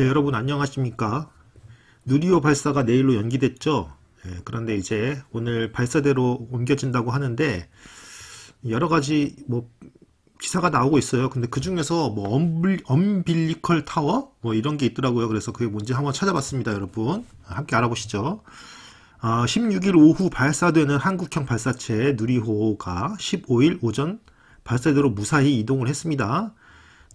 네, 여러분 안녕하십니까? 누리호 발사가 내일로 연기됐죠? 네, 그런데 이제 오늘 발사대로 옮겨진다고 하는데 여러 가지 뭐 기사가 나오고 있어요. 근데 그 중에서 뭐 엄블, 엄빌리컬 타워 뭐 이런 게 있더라고요. 그래서 그게 뭔지 한번 찾아봤습니다, 여러분. 함께 알아보시죠. 아, 16일 오후 발사되는 한국형 발사체 누리호가 15일 오전 발사대로 무사히 이동을 했습니다.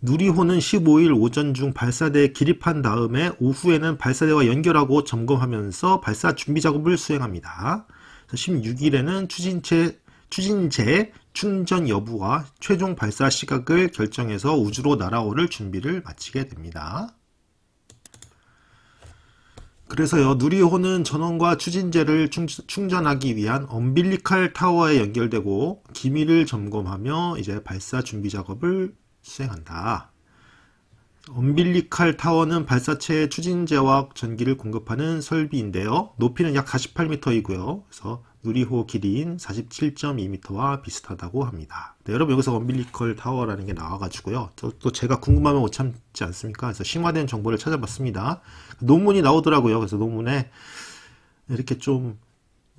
누리호는 15일 오전 중 발사대에 기립한 다음에 오후에는 발사대와 연결하고 점검하면서 발사 준비 작업을 수행합니다. 16일에는 추진체, 추진체 충전 여부와 최종 발사 시각을 결정해서 우주로 날아오를 준비를 마치게 됩니다. 그래서요, 누리호는 전원과 추진제를 충전하기 위한 엄빌리칼 타워에 연결되고 기밀을 점검하며 이제 발사 준비 작업을 시행한다. 엄빌리칼 타워는 발사체의 추진제와 전기를 공급하는 설비인데요. 높이는 약 48m이고요. 그래서 누리호 길이인 47.2m와 비슷하다고 합니다. 네, 여러분 여기서 엄빌리컬 타워라는 게 나와가지고요. 또, 또 제가 궁금하면 못 참지 않습니까? 그래서 심화된 정보를 찾아봤습니다. 논문이 나오더라고요. 그래서 논문에 이렇게 좀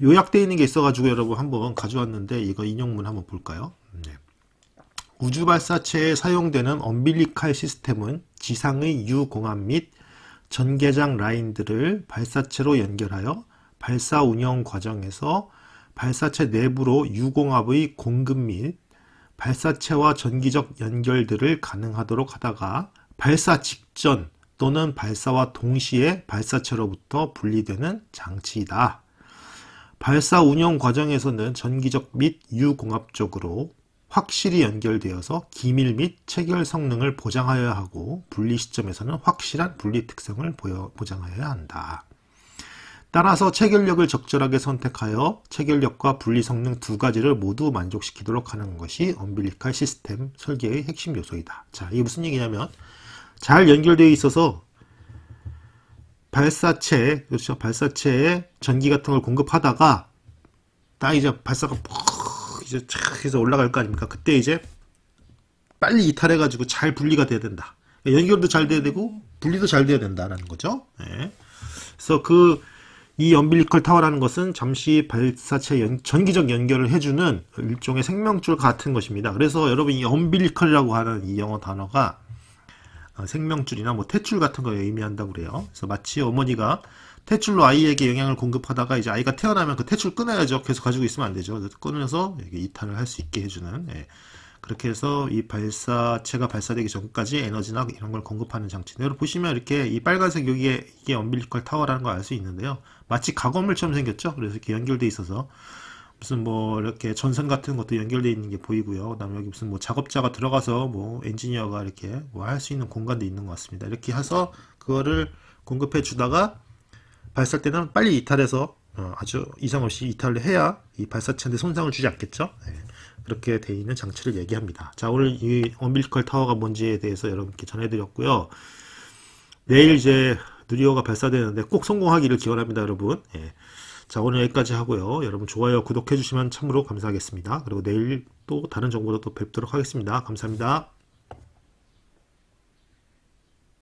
요약되어 있는 게 있어가지고 여러분 한번 가져왔는데 이거 인용문 한번 볼까요? 네. 우주발사체에 사용되는 엄빌리칼 시스템은 지상의 유공함 및 전개장 라인들을 발사체로 연결하여 발사 운영 과정에서 발사체 내부로 유공합의 공급 및 발사체와 전기적 연결들을 가능하도록 하다가 발사 직전 또는 발사와 동시에 발사체로부터 분리되는 장치이다. 발사 운영 과정에서는 전기적 및 유공합적으로 확실히 연결되어서 기밀 및 체결 성능을 보장하여야 하고 분리 시점에서는 확실한 분리 특성을 보여, 보장하여야 한다. 따라서 체결력을 적절하게 선택하여 체결력과 분리 성능 두 가지를 모두 만족시키도록 하는 것이 엄빌리칼 시스템 설계의 핵심 요소이다. 자, 이게 무슨 얘기냐면 잘 연결되어 있어서 발사체, 그렇죠? 발사체에 전기 같은 걸 공급하다가 딱 이제 발사가 이제 착 해서 올라갈 거 아닙니까? 그때 이제 빨리 이탈해가지고 잘 분리가 돼야 된다. 연결도 잘 돼야 되고 분리도 잘 돼야 된다라는 거죠. 예. 그래서 그이 연빌리컬 타워라는 것은 잠시 발사체 연, 전기적 연결을 해주는 일종의 생명줄 같은 것입니다. 그래서 여러분 이 연빌리컬이라고 하는 이 영어 단어가 어, 생명줄이나 뭐 탯줄 같은 걸 의미한다고 그래요. 그래서 마치 어머니가 퇴출로 아이에게 영향을 공급하다가 이제 아이가 태어나면 그 퇴출 끊어야죠. 계속 가지고 있으면 안 되죠. 끊어서 이탈을 할 수 있게 해주는 예. 그렇게 해서 이 발사체가 발사되기 전까지 에너지나 이런 걸 공급하는 장치. 여러분 보시면 이렇게 이 빨간색 여기에 이게 엄빌리컬 타워라는 걸 알 수 있는데요. 마치 가건물처럼 생겼죠. 그래서 이렇게 연결돼 있어서 무슨 뭐 이렇게 전선 같은 것도 연결돼 있는 게 보이고요. 그다음에 여기 무슨 뭐 작업자가 들어가서 뭐 엔지니어가 이렇게 뭐 할 수 있는 공간도 있는 것 같습니다. 이렇게 해서 그거를 공급해 주다가 발사때는 빨리 이탈해서 어, 아주 이상 없이 이탈을 해야 이 발사체한테 손상을 주지 않겠죠. 네. 그렇게 돼 있는 장치를 얘기합니다. 자 오늘 이 언빌컬 타워가 뭔지에 대해서 여러분께 전해드렸고요. 내일 이제 누리호가 발사되는데 꼭 성공하기를 기원합니다, 여러분. 예. 자 오늘 여기까지 하고요. 여러분 좋아요, 구독해 주시면 참으로 감사하겠습니다. 그리고 내일 또 다른 정보도또 뵙도록 하겠습니다. 감사합니다.